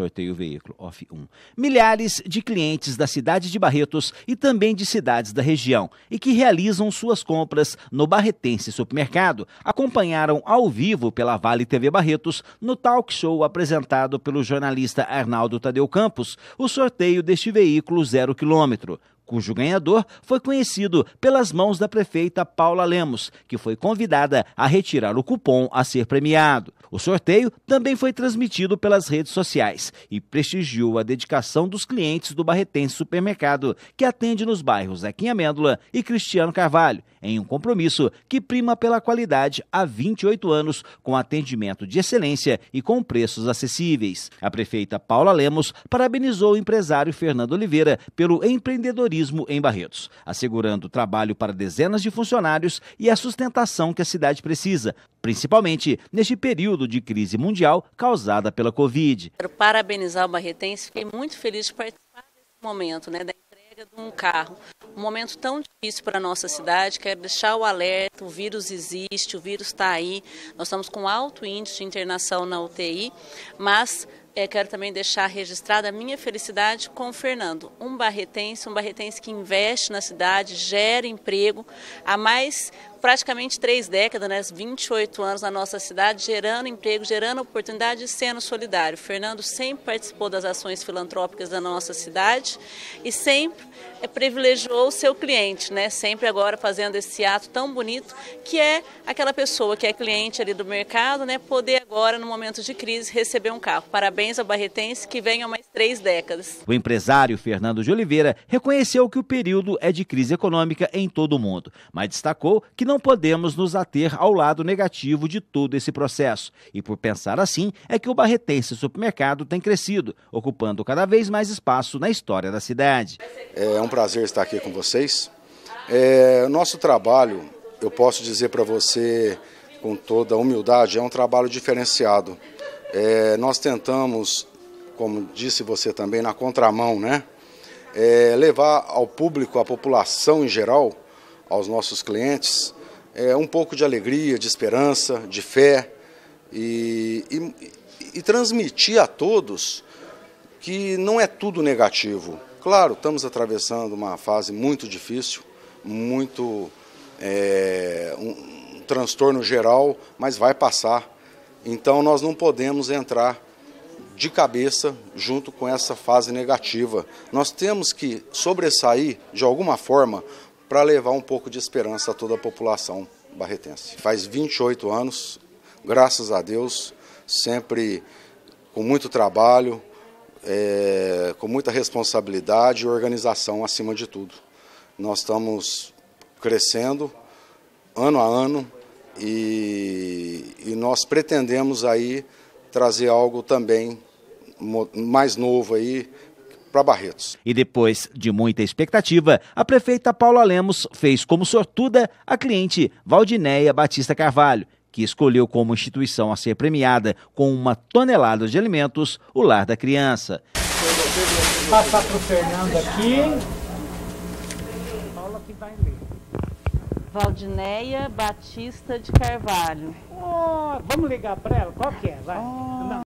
sorteio veículo OFF 1. Milhares de clientes da cidade de Barretos e também de cidades da região e que realizam suas compras no Barretense Supermercado acompanharam ao vivo pela Vale TV Barretos no talk show apresentado pelo jornalista Arnaldo Tadeu Campos o sorteio deste veículo zero quilômetro cujo ganhador foi conhecido pelas mãos da prefeita Paula Lemos, que foi convidada a retirar o cupom a ser premiado. O sorteio também foi transmitido pelas redes sociais e prestigiou a dedicação dos clientes do Barretense Supermercado, que atende nos bairros Zequinha Mêndola e Cristiano Carvalho, em um compromisso que prima pela qualidade há 28 anos, com atendimento de excelência e com preços acessíveis. A prefeita Paula Lemos parabenizou o empresário Fernando Oliveira pelo empreendedorismo turismo em Barretos, assegurando trabalho para dezenas de funcionários e a sustentação que a cidade precisa, principalmente neste período de crise mundial causada pela Covid. Quero parabenizar o Barretense, fiquei muito feliz de participar desse momento, né, da entrega de um carro. Um momento tão difícil para a nossa cidade, quero deixar o alerta o vírus existe, o vírus está aí. Nós estamos com alto índice de internação na UTI, mas é, quero também deixar registrada a minha felicidade com o Fernando, um barretense, um barretense que investe na cidade, gera emprego há mais praticamente três décadas, né, 28 anos na nossa cidade, gerando emprego, gerando oportunidade e sendo solidário. Fernando sempre participou das ações filantrópicas da nossa cidade e sempre eh, privilegiou o seu cliente, né, sempre agora fazendo esse ato tão bonito que é aquela pessoa que é cliente ali do mercado, né, poder agora, no momento de crise, receber um carro. Parabéns ao Barretense, que venha mais três décadas. O empresário Fernando de Oliveira reconheceu que o período é de crise econômica em todo o mundo, mas destacou que não podemos nos ater ao lado negativo de todo esse processo. E por pensar assim, é que o Barretense Supermercado tem crescido, ocupando cada vez mais espaço na história da cidade. É, é um prazer estar aqui com vocês. É, nosso trabalho eu posso dizer para você com toda humildade, é um trabalho diferenciado. É, nós tentamos, como disse você também, na contramão, né? É, levar ao público, à população em geral, aos nossos clientes, é, um pouco de alegria, de esperança, de fé e, e, e transmitir a todos que não é tudo negativo. Claro, estamos atravessando uma fase muito difícil, muito é, um, um transtorno geral, mas vai passar. Então nós não podemos entrar de cabeça junto com essa fase negativa. Nós temos que sobressair de alguma forma para levar um pouco de esperança a toda a população barretense. Faz 28 anos, graças a Deus, sempre com muito trabalho, é, com muita responsabilidade e organização acima de tudo. Nós estamos crescendo ano a ano e, e nós pretendemos aí trazer algo também mais novo aí para Barretos. E depois de muita expectativa, a prefeita Paula Lemos fez como sortuda a cliente Valdinéia Batista Carvalho, que escolheu como instituição a ser premiada com uma tonelada de alimentos o Lar da Criança. Passar para o Fernando aqui. Valdineia Batista de Carvalho. Oh, vamos ligar para ela? Qual que é? Vai. Oh.